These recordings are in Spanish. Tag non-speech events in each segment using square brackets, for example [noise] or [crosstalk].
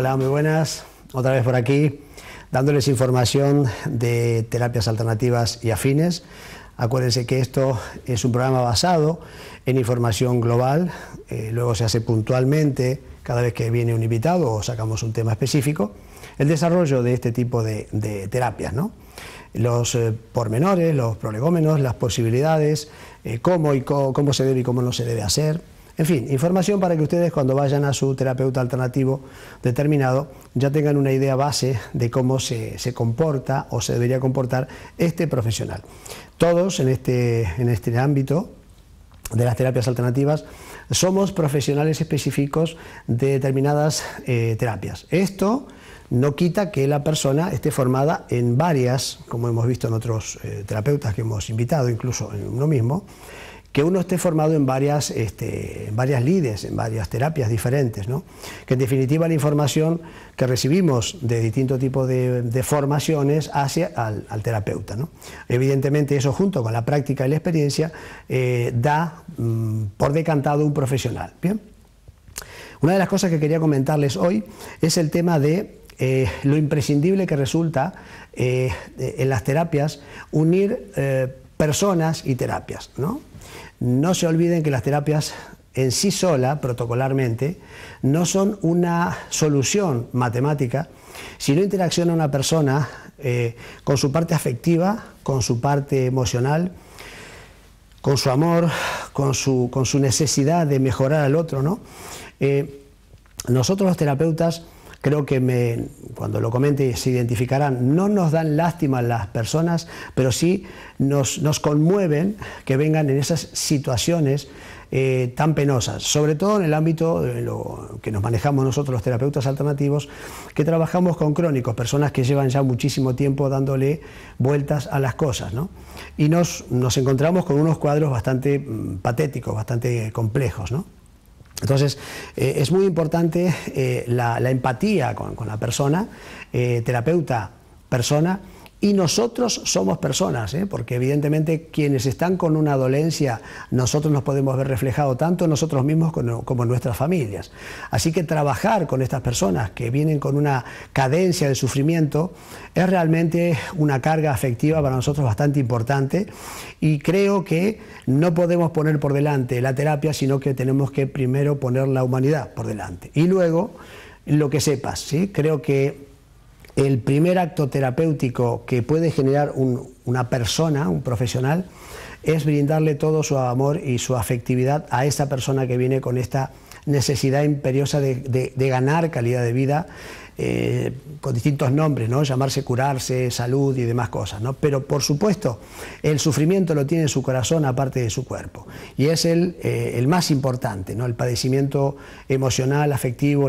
Hola, muy buenas. Otra vez por aquí, dándoles información de terapias alternativas y afines. Acuérdense que esto es un programa basado en información global, eh, luego se hace puntualmente cada vez que viene un invitado o sacamos un tema específico, el desarrollo de este tipo de, terapias. los eh, pormenores, los prolegómenos, las posibilidades, eh, cómo y cómo se debe y cómo no se debe hacer. En fin, información para que ustedes cuando vayan a su terapeuta alternativo determinado ya tengan una idea base de cómo se, comporta o se debería comportar este profesional. Todos en este, en este ámbito de las terapias alternativas somos profesionales específicos de determinadas eh, terapias. Esto no quita que la persona esté formada en varias, como hemos visto en otros eh, terapeutas que hemos invitado, incluso en uno mismo, que uno esté formado en varias, este, varias lides, en varias terapias diferentes, ¿no? que en definitiva la información que recibimos de distinto tipo de, formaciones hacia al, terapeuta. ¿no? Evidentemente eso junto con la práctica y la experiencia eh, da mm, por decantado un profesional. ¿bien? Una de las cosas que quería comentarles hoy es el tema de eh, lo imprescindible que resulta eh, en las terapias unir personas y terapias. ¿no? No se olviden que las terapias en sí sola, protocolarmente, no son una solución matemática, sino interacciona una persona eh, con su parte afectiva, con su parte emocional, con su amor, con su, con su necesidad de mejorar al otro. ¿no? Eh, nosotros los terapeutas creo que me, cuando lo comente se identificarán, no nos dan lástima las personas, pero sí nos, conmueven que vengan en esas situaciones eh, tan penosas, sobre todo en el ámbito que nos manejamos nosotros los terapeutas alternativos, que trabajamos con crónicos, personas que llevan ya muchísimo tiempo dándole vueltas a las cosas, Y nos, nos encontramos con unos cuadros bastante mm, patéticos, bastante complejos, ¿no? Entonces, eh, es muy importante eh, la, empatía con la persona, eh, terapeuta-persona, y nosotros somos personas, ¿eh? porque evidentemente quienes están con una dolencia, nosotros nos podemos ver reflejado tanto nosotros mismos como nuestras familias. Así que trabajar con estas personas que vienen con una cadencia de sufrimiento es realmente una carga afectiva para nosotros bastante importante y creo que no podemos poner por delante la terapia, sino que tenemos que primero poner la humanidad por delante. Y luego lo que sepas, ¿sí? creo que el primer acto terapéutico que puede generar una persona, un profesional, es brindarle todo su amor y su afectividad a esa persona que viene con esta necesidad imperiosa de ganar calidad de vida eh, con distintos nombres, ¿no? llamarse curarse, salud y demás cosas. Pero por supuesto, el sufrimiento lo tiene en su corazón aparte de su cuerpo. Y es el, eh, más importante, ¿no? el padecimiento emocional, afectivo,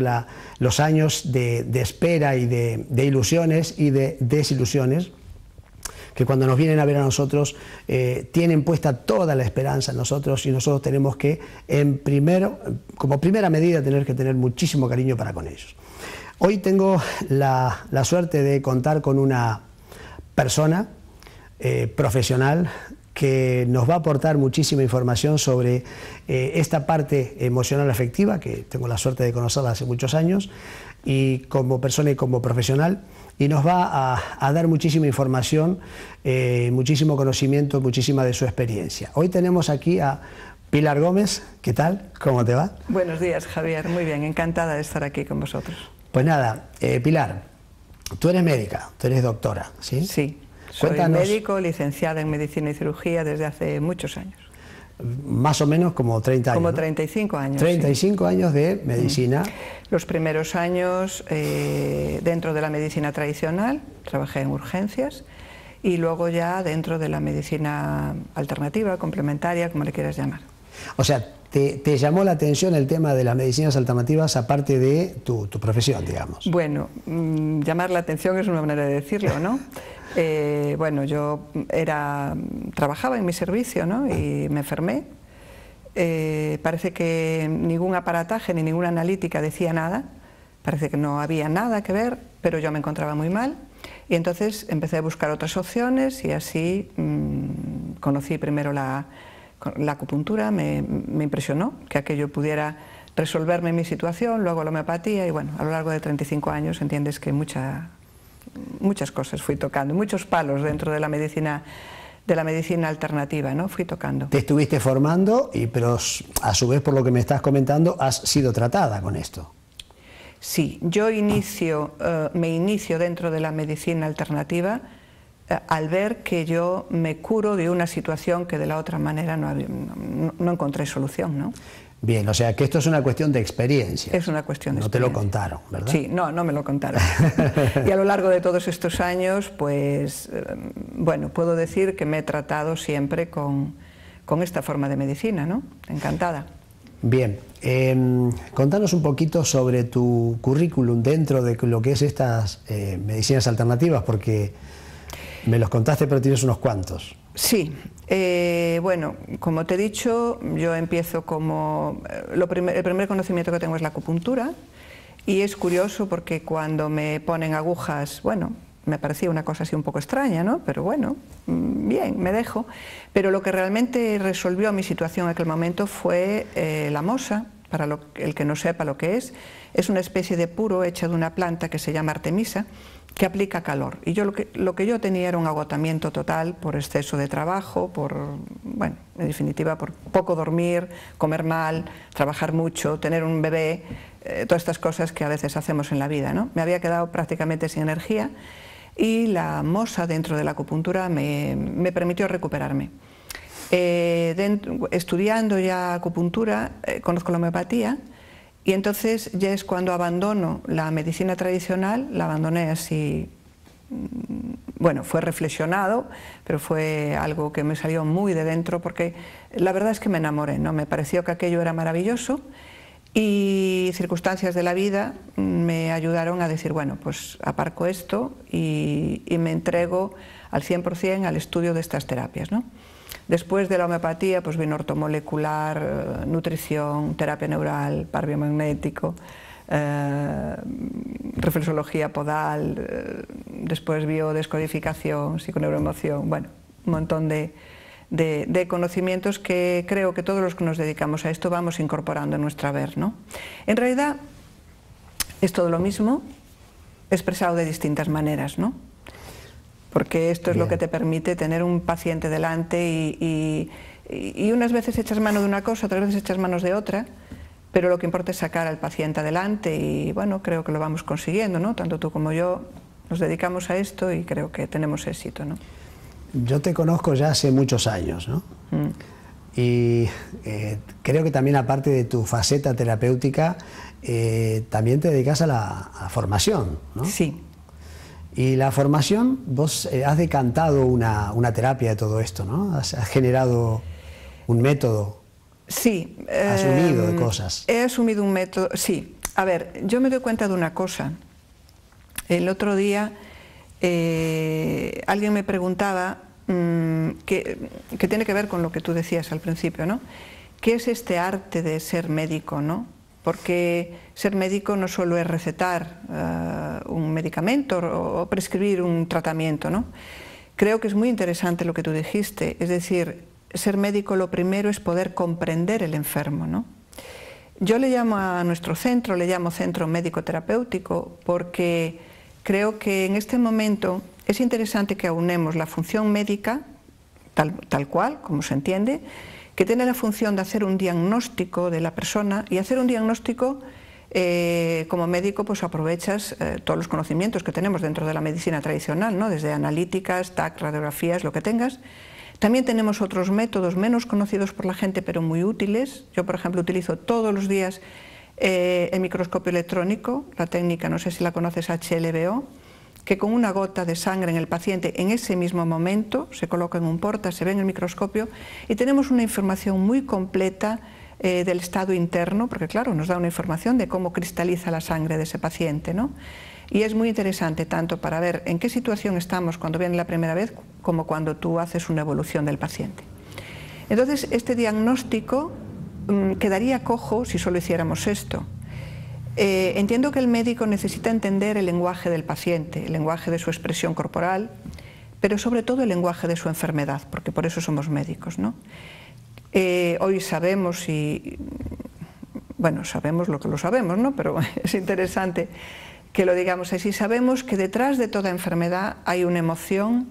los años de, espera y de, ilusiones y de desilusiones que cuando nos vienen a ver a nosotros eh, tienen puesta toda la esperanza en nosotros y nosotros tenemos que, en primero, como primera medida, tener que tener muchísimo cariño para con ellos. Hoy tengo la, suerte de contar con una persona eh, profesional que nos va a aportar muchísima información sobre eh, esta parte emocional afectiva, que tengo la suerte de conocerla hace muchos años, y como persona y como profesional, y nos va a, dar muchísima información, eh, muchísimo conocimiento, muchísima de su experiencia. Hoy tenemos aquí a Pilar Gómez, ¿qué tal? ¿Cómo te va? Buenos días, Javier. Muy bien, encantada de estar aquí con vosotros. Pues nada, eh, Pilar, tú eres médica, tú eres doctora, ¿sí? Sí, soy médico, licenciada en medicina y cirugía desde hace muchos años. Más o menos como 30 años. Como 35 años. 35 años de medicina. Los primeros años eh, dentro de la medicina tradicional, trabajé en urgencias, y luego ya dentro de la medicina alternativa, complementaria, como le quieras llamar. O sea, te, llamó la atención el tema de las medicinas alternativas aparte de tu, profesión, digamos. Bueno, mm, llamar la atención es una manera de decirlo, ¿no? [laughs] Eh, bueno, yo trabajaba en mi servicio ¿no? y me enfermé. Eh, parece que ningún aparataje ni ninguna analítica decía nada, parece que no había nada que ver, pero yo me encontraba muy mal y entonces empecé a buscar otras opciones y así mm, conocí primero la, la acupuntura me, impresionó, que aquello pudiera resolverme mi situación, luego la homeopatía y bueno, a lo largo de 35 años entiendes que muchas cosas fui tocando, muchos palos dentro de la medicina de la medicina alternativa, ¿no? Fui tocando. Te estuviste formando y pero a su vez por lo que me estás comentando has sido tratada con esto. Sí, yo eh, me inicio dentro de la medicina alternativa eh, al ver que yo me curo de una situación que de la otra manera no, encontré solución. ¿no? Bien, o sea que esto es una cuestión de experiencia. Es una cuestión de experiencia. No te lo contaron, ¿verdad? Sí, no, no me lo contaron. [laughs] y a lo largo de todos estos años, pues, eh, bueno, puedo decir que me he tratado siempre con, con esta forma de medicina, ¿no? Encantada. Bien, em, contanos un poquito sobre tu currículum dentro de lo que es estas eh, medicinas alternativas, porque me los contaste, pero tienes unos cuantos. Sí, eh, bueno, como te he dicho, yo empiezo como... Eh, lo primer, el primer conocimiento que tengo es la acupuntura y es curioso porque cuando me ponen agujas, bueno, me parecía una cosa así un poco extraña, ¿no? Pero bueno, mm, bien, me dejo. Pero lo que realmente resolvió mi situación en aquel momento fue eh, la mosa para el que no sepa lo que es, es una especie de puro hecha de una planta que se llama artemisa, que aplica calor. Y yo lo que, yo tenía era un agotamiento total por exceso de trabajo, por, bueno, en definitiva, por poco dormir, comer mal, trabajar mucho, tener un bebé, eh, todas estas cosas que a veces hacemos en la vida. ¿no? Me había quedado prácticamente sin energía y la mosa dentro de la acupuntura me permitió recuperarme. Eh, estudiando ya acupuntura, eh, conozco la homeopatía y entonces ya es cuando abandono la medicina tradicional, la abandoné así, mm, bueno, fue reflexionado, pero fue algo que me salió muy de dentro porque la verdad es que me enamoré, ¿no? me pareció que aquello era maravilloso y circunstancias de la vida mm, me ayudaron a decir, bueno, pues aparco esto y, y me entrego al 100% al estudio de estas terapias. ¿no? Después de la homeopatía, pues vino ortomolecular, eh, nutrición, terapia neural, par biomagnético, eh, reflexología podal, eh, después biodescodificación, psiconeuroemoción, bueno, un montón de, de, conocimientos que creo que todos los que nos dedicamos a esto vamos incorporando en nuestra ver. ¿no? En realidad es todo lo mismo, expresado de distintas maneras, ¿no? porque esto es lo que te permite tener un paciente delante y, unas veces echas mano de una cosa, otras veces echas manos de otra, pero lo que importa es sacar al paciente adelante y bueno, creo que lo vamos consiguiendo, ¿no? Tanto tú como yo nos dedicamos a esto y creo que tenemos éxito, ¿no? Yo te conozco ya hace muchos años, ¿no? Mm. Y eh, creo que también aparte de tu faceta terapéutica, eh, también te dedicas a la, a formación, ¿no? Sí. Y la formación, vos eh, has decantado una, terapia de todo esto, ¿no? Has, generado un método. Sí. Has de em, cosas. He asumido un método, sí. A ver, yo me doy cuenta de una cosa. El otro día eh, alguien me preguntaba mm, que tiene que ver con lo que tú decías al principio, ¿no? ¿Qué es este arte de ser médico, no? porque ser médico no solo es recetar eh, un medicamento o, prescribir un tratamiento. ¿no? Creo que es muy interesante lo que tú dijiste, es decir, ser médico lo primero es poder comprender el enfermo. ¿no? Yo le llamo a nuestro centro, le llamo centro médico terapéutico, porque creo que en este momento es interesante que aunemos la función médica, tal cual, como se entiende, que tiene la función de hacer un diagnóstico de la persona y hacer un diagnóstico eh, como médico pues aprovechas eh, todos los conocimientos que tenemos dentro de la medicina tradicional, ¿no? desde analíticas, TAC, radiografías, lo que tengas. También tenemos otros métodos menos conocidos por la gente pero muy útiles. Yo, por ejemplo, utilizo todos los días eh, el microscopio electrónico, la técnica, no sé si la conoces, HLBO, que con una gota de sangre en el paciente en ese mismo momento se coloca en un porta, se ve en el microscopio y tenemos una información muy completa eh, del estado interno, porque claro, nos da una información de cómo cristaliza la sangre de ese paciente. Y es muy interesante tanto para ver en qué situación estamos cuando viene la primera vez como cuando tú haces una evolución del paciente. Entonces, este diagnóstico mm, quedaría cojo si solo hiciéramos esto. Eh, entiendo que el médico necesita entender el lenguaje del paciente, el lenguaje de su expresión corporal, pero sobre todo el lenguaje de su enfermedad, porque por eso somos médicos. ¿no? Eh, hoy sabemos y, bueno, sabemos lo que lo sabemos, ¿no? pero [laughs] es interesante que lo digamos así, sabemos que detrás de toda enfermedad hay una emoción,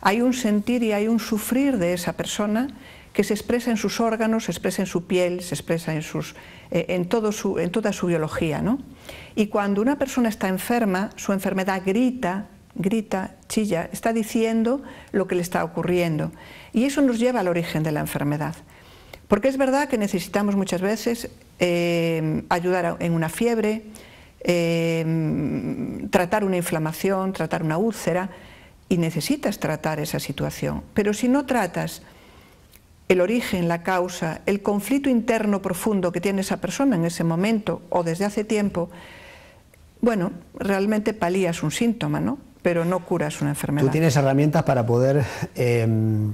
hay un sentir y hay un sufrir de esa persona que se expresa en sus órganos, se expresa en su piel, se expresa en, sus, eh, en, todo su, en toda su biología. ¿no? Y cuando una persona está enferma, su enfermedad grita, grita, chilla, está diciendo lo que le está ocurriendo. Y eso nos lleva al origen de la enfermedad. Porque es verdad que necesitamos muchas veces eh, ayudar en una fiebre, eh, tratar una inflamación, tratar una úlcera, y necesitas tratar esa situación. Pero si no tratas el origen, la causa, el conflicto interno profundo que tiene esa persona en ese momento o desde hace tiempo, bueno, realmente palías un síntoma, ¿no? Pero no curas una enfermedad. Tú tienes herramientas para poder em,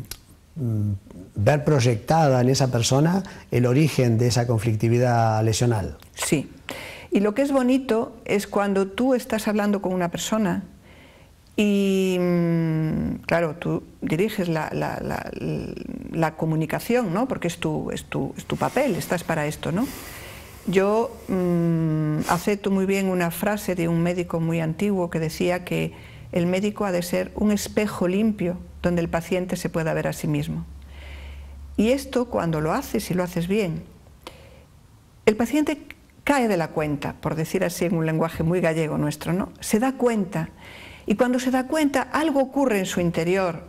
mm, ver proyectada en esa persona el origen de esa conflictividad lesional. Sí. Y lo que es bonito es cuando tú estás hablando con una persona y mm, claro, tú diriges la, comunicación, ¿no? porque es tu, es, tu, es tu, papel, estás para esto. ¿no? Yo mm, acepto muy bien una frase de un médico muy antiguo que decía que el médico ha de ser un espejo limpio donde el paciente se pueda ver a sí mismo. Y esto cuando lo haces y lo haces bien, el paciente cae de la cuenta, por decir así en un lenguaje muy gallego nuestro, ¿no? Se da cuenta y cuando se da cuenta, algo ocurre en su interior.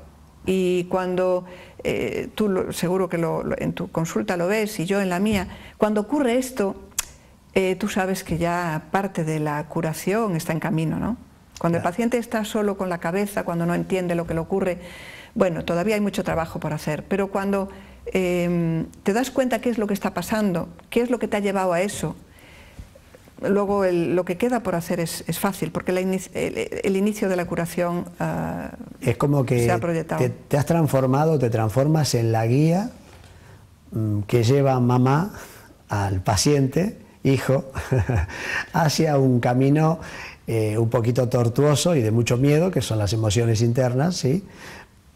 Y cuando, eh, tú seguro que en tu consulta lo ves y yo en la mía, cuando ocurre esto, eh, tú sabes que ya parte de la curación está en camino, ¿no? Cuando el paciente está solo con la cabeza, cuando no entiende lo que le ocurre, bueno, todavía hay mucho trabajo por hacer, pero cuando em, te das cuenta qué es lo que está pasando, qué es lo que te ha llevado a eso, luego lo que queda por hacer es, fácil, porque el, inicio de la curación ah, es como que Te, has transformado, te transformas en la guía mm, que lleva mamá al paciente, hijo, [laughs] hacia un camino eh, un poquito tortuoso y de mucho miedo, que son las emociones internas, ¿sí?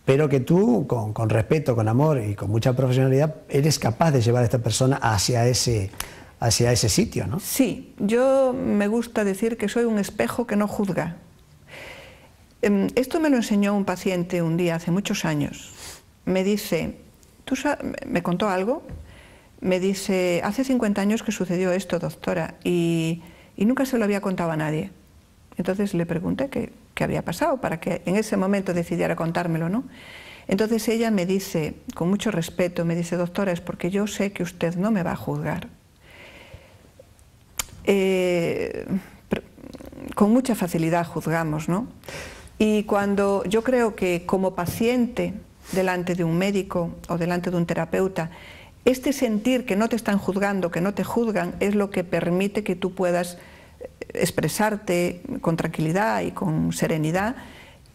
pero que tú, con, con, respeto, con amor y con mucha profesionalidad, eres capaz de llevar a esta persona hacia ese, hacia ese sitio, ¿no? Sí, yo me gusta decir que soy un espejo que no juzga. Em, esto me lo enseñó un paciente un día hace muchos años. Me dice, ¿tú me contó algo? Me dice, hace 50 años que sucedió esto, doctora, y, nunca se lo había contado a nadie. Entonces le pregunté qué había pasado para que en ese momento decidiera contármelo, ¿no? Entonces ella me dice, con mucho respeto, me dice, doctora, es porque yo sé que usted no me va a juzgar. Eh, con mucha facilidad juzgamos, ¿no? Y cuando yo creo que como paciente, delante de un médico o delante de un terapeuta, este sentir que no te están juzgando, que no te juzgan, es lo que permite que tú puedas eh, expresarte con tranquilidad y con serenidad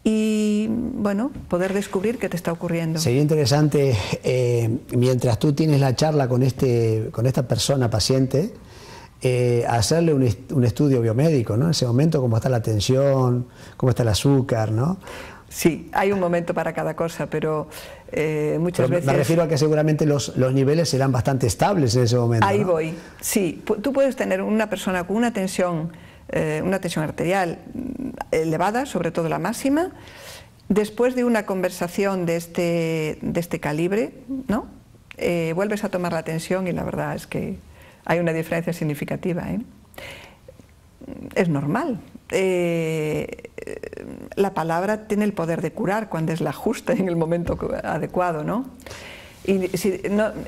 y bueno, poder descubrir qué te está ocurriendo. Sería interesante, eh, mientras tú tienes la charla con, este, con esta persona paciente, eh, hacerle un, estudio biomédico, ¿no? En ese momento, cómo está la tensión, cómo está el azúcar, ¿no? Sí, hay un momento para cada cosa, pero eh, muchas veces... Me refiero a que seguramente los, niveles serán bastante estables en ese momento. Ahí voy, sí. Tú puedes tener una persona con una tensión, eh, una tensión arterial mm, elevada, sobre todo la máxima, después de una conversación de este, de este calibre, ¿no? vuelves a tomar la tensión y la verdad es que hay una diferencia significativa. ¿eh? Es normal. Eh, la palabra tiene el poder de curar cuando es la justa en el momento adecuado, ¿no?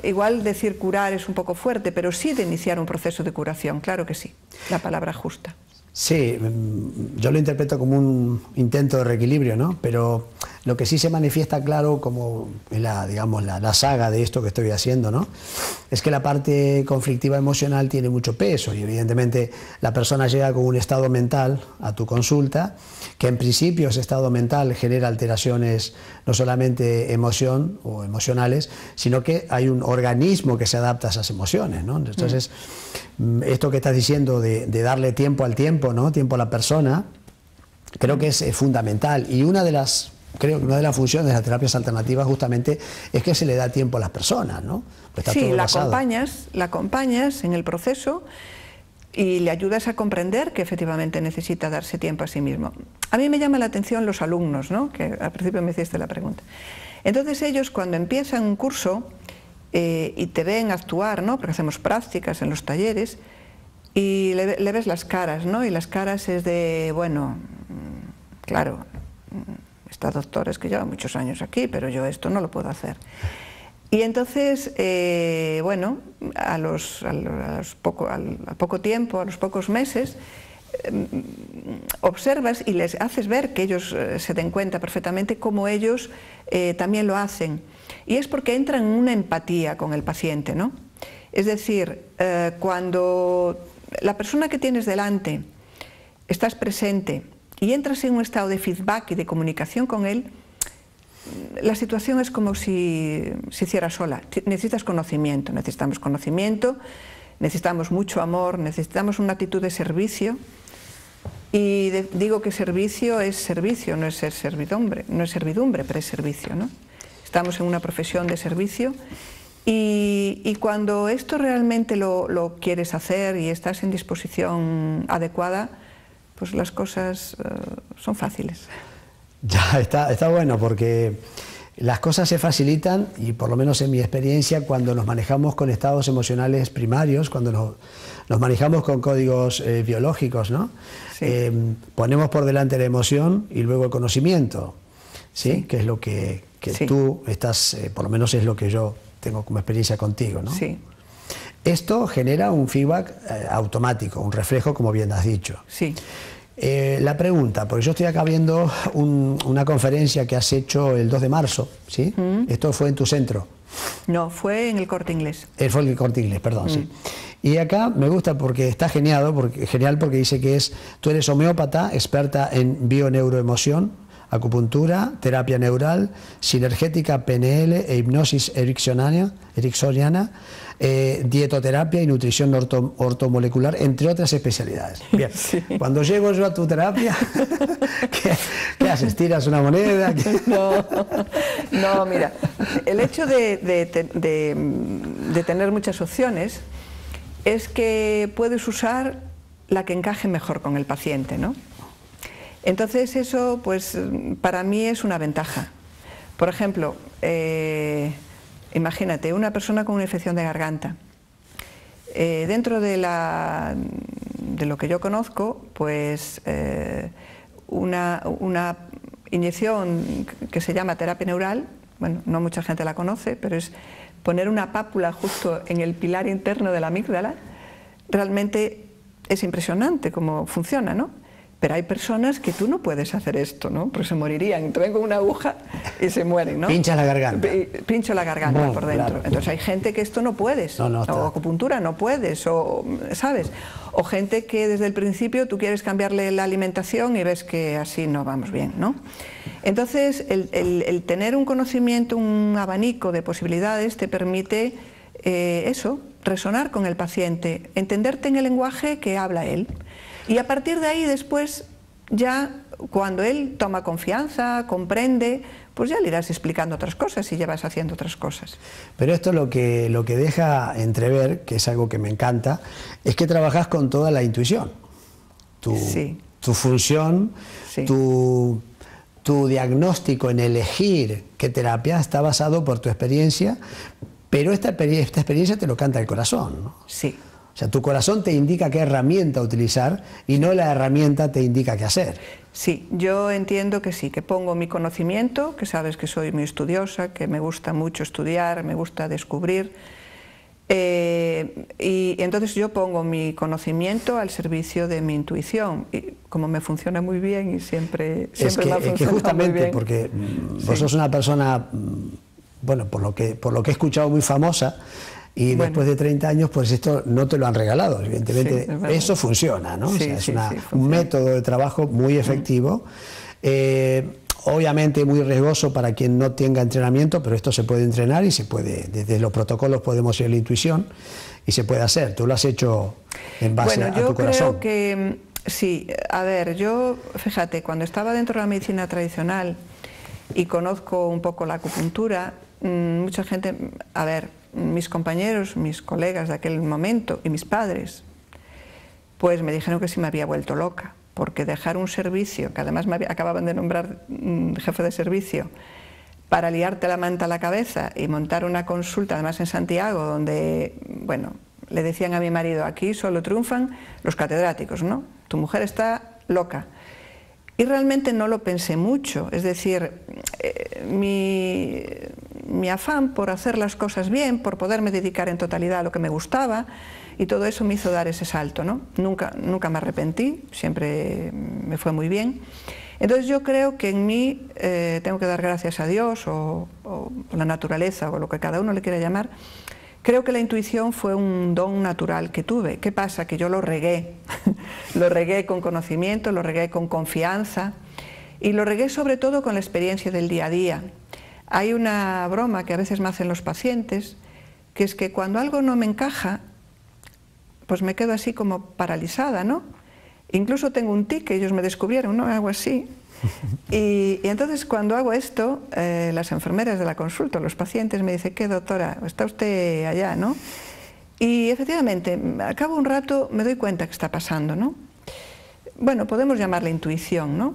igual decir curar es un poco fuerte, pero sí de iniciar un proceso de curación, claro que sí, la palabra justa. Sí, mm, yo lo interpreto como un intento de reequilibrio, ¿no? Pero lo que sí se manifiesta claro, como la, digamos, la, saga de esto que estoy haciendo, ¿no? es que la parte conflictiva emocional tiene mucho peso y evidentemente la persona llega con un estado mental a tu consulta, que en principio ese estado mental genera alteraciones no solamente emoción o emocionales, sino que hay un organismo que se adapta a esas emociones. ¿no? Entonces, mm, esto que estás diciendo de, de darle tiempo al tiempo, ¿no? tiempo a la persona, creo que es eh, fundamental. Y una de las creo que una de las funciones de las terapias alternativas justamente es que se le da tiempo a las personas, ¿no? sí, la acompañas, la acompañas en el proceso y le ayudas a comprender que efectivamente necesita darse tiempo a sí mismo. A mí me llama la atención los alumnos, ¿no? que al principio me hiciste la pregunta. Entonces ellos cuando empiezan un curso eh, y te ven actuar, ¿no? porque hacemos prácticas en los talleres, y le, le ves las caras, ¿no? y las caras es de, bueno, mm, claro, mm, Está doctores que llevan muchos años aquí, pero yo esto no lo puedo hacer. Y entonces, eh, bueno, a, los, poco, poco tiempo, a los pocos meses, em, observas y les haces ver que ellos eh, se den cuenta perfectamente cómo ellos eh, también lo hacen. Y es porque entran en una empatía con el paciente, ¿no? Es decir, cuando la persona que tienes delante estás presente, y entras en un estado de feedback y de comunicación con él, la situación es como si se hiciera sola. Necesitas conocimiento, necesitamos conocimiento, necesitamos mucho amor, necesitamos una actitud de servicio. Y digo que servicio es servicio, no es ser servidumbre, no es servidumbre, pero es servicio. ¿no? Estamos en una profesión de servicio y, cuando esto realmente lo, lo quieres hacer y estás en disposición adecuada, pues las cosas eh, son fáciles. Ya, está, está bueno porque las cosas se facilitan y por lo menos en mi experiencia cuando nos manejamos con estados emocionales primarios, cuando nos, manejamos con códigos eh, biológicos, ¿no? Eh, ponemos por delante la emoción y luego el conocimiento, ¿sí? Que es lo que, tú estás, por lo menos es lo que yo tengo como experiencia contigo, ¿no? Sí, esto genera un feedback eh, automático, un reflejo, como bien has dicho. Sí. Eh, la pregunta, porque yo estoy acá viendo una conferencia que has hecho el 2 de marzo, ¿sí? Mm. Esto fue en tu centro. No, fue en el corte inglés. Eh, fue en el corte inglés, perdón, sí. Mm. Y acá me gusta porque está porque, genial porque dice que es, tú eres homeópata, experta en bioneuroemoción, acupuntura, terapia neural, sinergética, PNL e hipnosis erixoriana, eh, dietoterapia y nutrición ortomolecular, entre otras especialidades. [laughs] Bien, cuando llego yo a tu terapia, [laughs] ¿qué, haces? ¿Tiras una moneda? No, no, mira, el hecho de, de tener muchas opciones es que puedes usar la que encaje mejor con el paciente, ¿no? Entonces eso, pues para mí es una ventaja. Por ejemplo, eh, imagínate, una persona con una infección de garganta. Eh, dentro de, lo que yo conozco, pues eh, una, una inyección que se llama terapia neural, bueno, no mucha gente la conoce, pero es poner una pápula justo en el pilar interno de la amígdala, realmente es impresionante cómo funciona, ¿no? Pero hay personas que tú no puedes hacer esto, ¿no? Porque se morirían. Traen con una aguja y se mueren, ¿no? Pincha la garganta. Pincho la garganta por dentro. Entonces hay gente que esto no puedes. O acupuntura no puedes, o, ¿sabes? O gente que desde el principio tú quieres cambiarle la alimentación y ves que así no vamos bien, ¿no? Entonces, el, tener un conocimiento, un abanico de posibilidades te permite eh, eso, resonar con el paciente, entenderte en el lenguaje que habla él. Y a partir de ahí después ya cuando él toma confianza, comprende, pues ya le irás explicando otras cosas y ya vas haciendo otras cosas. Pero esto lo que, lo que deja entrever, que es algo que me encanta, es que trabajas con toda la intuición. Tu, tu función, tu, diagnóstico en elegir qué terapia está basado por tu experiencia, pero esta, esta experiencia te lo canta el corazón. ¿no? Sí. O sea, tu corazón te indica qué herramienta utilizar y no la herramienta te indica qué hacer. Sí, yo entiendo que sí, que pongo mi conocimiento, que sabes que soy muy estudiosa, que me gusta mucho estudiar, me gusta descubrir. Eh, y entonces yo pongo mi conocimiento al servicio de mi intuición, y como me funciona muy bien y siempre, es que, justamente porque vos sos una persona, mm, bueno, por lo que, por lo que he escuchado muy famosa, y después de 30 años, pues esto no te lo han regalado, evidentemente. eso funciona, ¿no? o sea, es una, un método de trabajo muy efectivo. Eh, obviamente muy riesgoso para quien no tenga entrenamiento, pero esto se puede entrenar y se puede, desde los protocolos podemos ir a la intuición y se puede hacer. Tú lo has hecho en base a, tu corazón. yo creo que mm, sí. A ver, yo, fíjate, cuando estaba dentro de la medicina tradicional y conozco un poco la acupuntura, mm, mucha gente, a ver, mis compañeros, mis colegas de aquel momento y mis padres, pues me dijeron que sí me había vuelto loca, porque dejar un servicio, que además me acababan de nombrar mm, jefe de servicio, para liarte la manta a la cabeza y montar una consulta, además en Santiago, donde, bueno, le decían a mi marido, aquí solo triunfan los catedráticos, ¿no? Tu mujer está loca. Y realmente no lo pensé mucho, es decir, eh, mi, mi afán por hacer las cosas bien, por poderme dedicar en totalidad a lo que me gustaba y todo eso me hizo dar ese salto. ¿no? Nunca, nunca me arrepentí, siempre me fue muy bien. Entonces yo creo que en mí eh, tengo que dar gracias a Dios o, o, la naturaleza o lo que cada uno le quiera llamar. Creo que la intuición fue un don natural que tuve. ¿Qué pasa? Que yo lo regué. [laughs] lo regué con conocimiento, lo regué con confianza y lo regué sobre todo con la experiencia del día a día. Hay una broma que a veces me hacen los pacientes, que es que cuando algo no me encaja, pues me quedo así como paralizada, ¿no? Incluso tengo un tic que ellos me descubrieron, ¿no? Hago así. [laughs] Y, entonces cuando hago esto, eh, las enfermeras de la consulta, los pacientes me dicen, ¿qué doctora? Está usted allá, ¿no? Y efectivamente, al cabo un rato me doy cuenta que está pasando, ¿no? Bueno, podemos llamarle intuición, ¿no?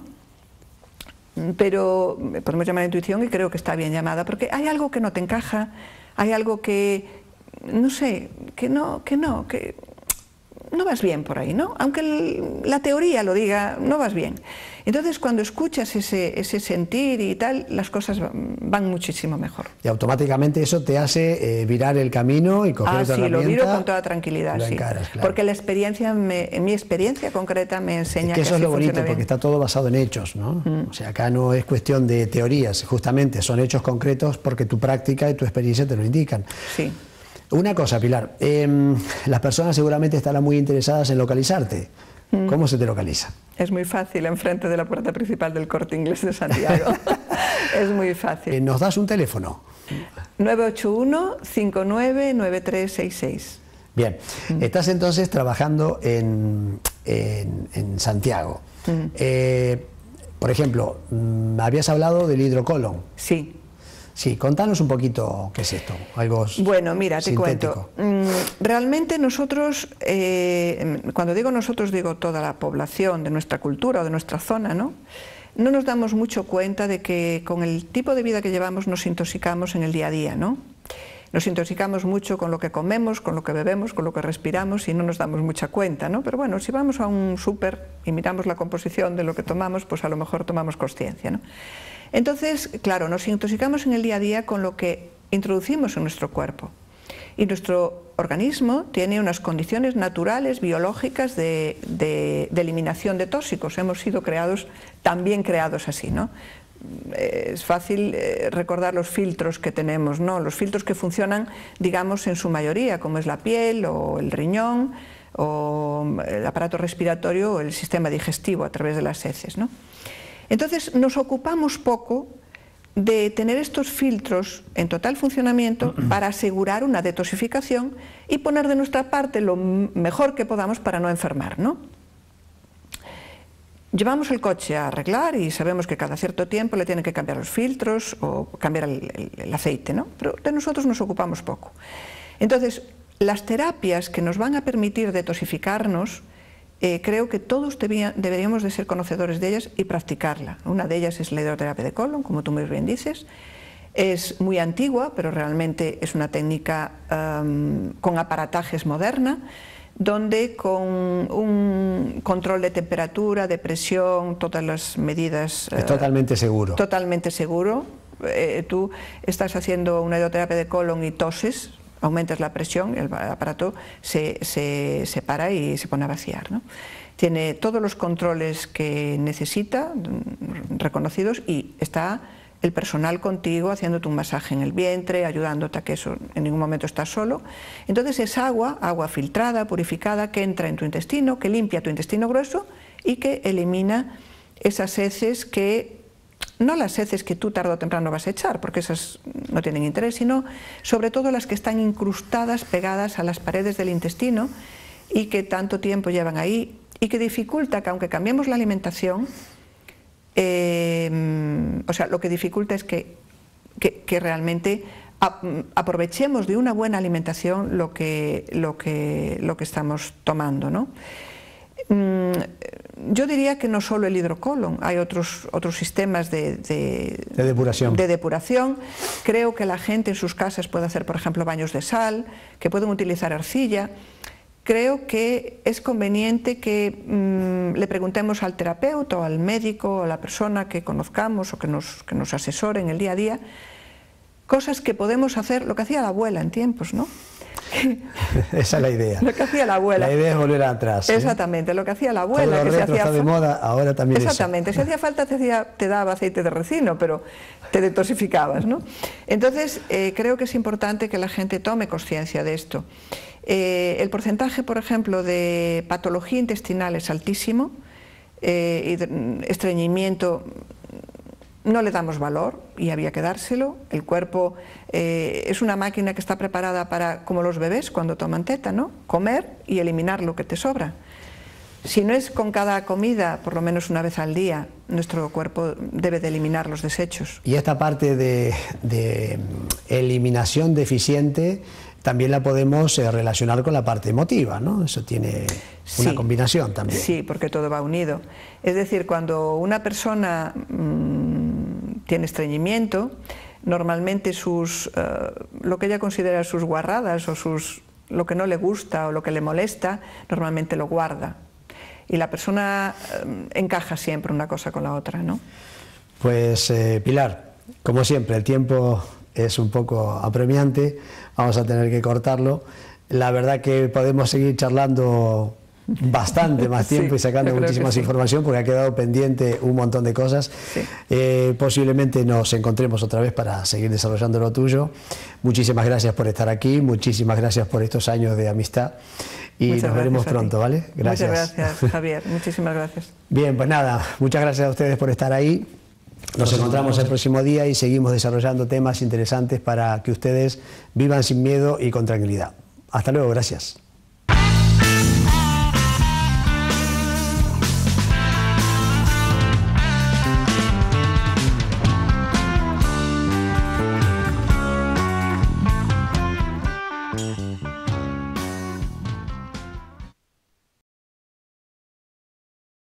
pero podemos llamar intuición y creo que está bien llamada, porque hay algo que no te encaja, hay algo que, no sé, que no, que no, que no vas bien por ahí, ¿no? Aunque la teoría lo diga, no vas bien. Entonces, cuando escuchas ese, ese sentir y tal, las cosas van, muchísimo mejor. Y automáticamente eso te hace eh, virar el camino y coger ah, sí, lo viro con toda tranquilidad, sí. Porque la experiencia, mi experiencia concreta me enseña que, eso es lo bonito, porque está todo basado en hechos, ¿no? Mm. O sea, acá no es cuestión de teorías, justamente son hechos concretos porque tu práctica y tu experiencia te lo indican. Sí. Una cosa, Pilar, em, las personas seguramente estarán muy interesadas en localizarte. Mm. ¿Cómo se te localiza? Es muy fácil, enfrente de la puerta principal del Corte Inglés de Santiago. [laughs] es muy fácil. Eh, ¿Nos das un teléfono? 981-599366. Bien, mm. estás entonces trabajando en, Santiago. Mm. Eh, por ejemplo, habías hablado del hidrocolon. Sí. Sí, contanos un poquito qué es esto, algo Bueno, mira, te cuento. Mm, realmente nosotros, eh, cuando digo nosotros, digo toda la población de nuestra cultura o de nuestra zona, ¿no? No nos damos mucho cuenta de que con el tipo de vida que llevamos nos intoxicamos en el día a día, ¿no? Nos intoxicamos mucho con lo que comemos, con lo que bebemos, con lo que respiramos y no nos damos mucha cuenta, ¿no? Pero bueno, si vamos a un súper y miramos la composición de lo que tomamos, pues a lo mejor tomamos conciencia, ¿no? Entonces, claro, nos intoxicamos en el día a día con lo que introducimos en nuestro cuerpo. Y nuestro organismo tiene unas condiciones naturales, biológicas, de, eliminación de tóxicos. Hemos sido creados, también creados así, ¿no? Eh, es fácil eh, recordar los filtros que tenemos, ¿no? los filtros que funcionan, digamos, en su mayoría, como es la piel o el riñón o el aparato respiratorio o el sistema digestivo a través de las heces. ¿no? Entonces nos ocupamos poco de tener estos filtros en total funcionamiento [clears throat] para asegurar una detoxificación y poner de nuestra parte lo mejor que podamos para no enfermar, Llevamos el coche a arreglar y sabemos que cada cierto tiempo le tienen que cambiar los filtros o cambiar el, aceite, ¿no? Pero de nosotros nos ocupamos poco. Entonces, las terapias que nos van a permitir detoxificarnos eh, creo que todos deberíamos de ser conocedores de ellas y practicarla. Una de ellas es la hidroterapia de colon, como tú muy bien dices. Es muy antigua, pero realmente es una técnica con aparatajes moderna, donde con un control de temperatura, de presión, todas las medidas... Es eh, totalmente seguro. Totalmente seguro. Eh, tú estás haciendo una hidroterapia de colon y toses, aumentas la presión, el aparato se, se, para y se pone a vaciar. Tiene todos los controles que necesita mm, reconocidos y está el personal contigo haciéndote un masaje en el vientre, ayudándote a que eso en ningún momento estás solo. Entonces es agua, agua filtrada, purificada, que entra en tu intestino, que limpia tu intestino grueso y que elimina esas heces que no las heces que tú tarde o temprano vas a echar, porque esas no tienen interés, sino sobre todo las que están incrustadas, pegadas a las paredes del intestino y que tanto tiempo llevan ahí y que dificulta que aunque cambiemos la alimentación, eh, o sea, lo que dificulta es que, realmente aprovechemos de una buena alimentación lo que, lo que, lo que estamos tomando. ¿no? Mm, yo diría que no solo el hidrocolon, hay otros, otros sistemas de, depuración. Creo que la gente en sus casas puede hacer, por ejemplo, baños de sal, que pueden utilizar arcilla. Creo que es conveniente que mm, le preguntemos al terapeuta o al médico o a la persona que conozcamos o que nos, que nos asesore en el día a día cosas que podemos hacer, lo que hacía la abuela en tiempos, ¿no? [laughs] Esa es la idea. Lo que hacía la abuela. La idea es volver atrás. ¿eh? Exactamente, lo que hacía la abuela. que se hacía de moda, ahora también Exactamente, si hacía falta te, daba aceite de recino, pero te detoxificabas, ¿no? Entonces, eh, creo que es importante que la gente tome conciencia de esto. Eh, el porcentaje, por ejemplo, de patología intestinal es altísimo, mm, estreñimiento no le damos valor y había que dárselo. El cuerpo eh, es una máquina que está preparada para, como los bebés cuando toman teta, ¿no? Comer y eliminar lo que te sobra. Si no es con cada comida, por lo menos una vez al día, nuestro cuerpo debe de eliminar los desechos. Y esta parte de, eliminación deficiente también la podemos eh, relacionar con la parte emotiva, ¿no? Eso tiene una combinación también. Sí, porque todo va unido. Es decir, cuando una persona... Mm, tiene estreñimiento, normalmente sus, eh, lo que ella considera sus guarradas o sus, lo que no le gusta o lo que le molesta, normalmente lo guarda. Y la persona eh, encaja siempre una cosa con la otra, ¿no? Pues eh, Pilar, como siempre, el tiempo es un poco apremiante, vamos a tener que cortarlo. La verdad que podemos seguir charlando bastante más [laughs] tiempo y sacando muchísima información porque ha quedado pendiente un montón de cosas. Eh, posiblemente nos encontremos otra vez para seguir desarrollando lo tuyo. Muchísimas gracias por estar aquí, muchísimas gracias por estos años de amistad y nos veremos pronto, ¿vale? Gracias. Muchas gracias, [laughs] Javier. Muchísimas gracias. Bien, pues nada, muchas gracias a ustedes por estar ahí. Nos encontramos el próximo día y seguimos desarrollando temas interesantes para que ustedes vivan sin miedo y con tranquilidad. Hasta luego, gracias.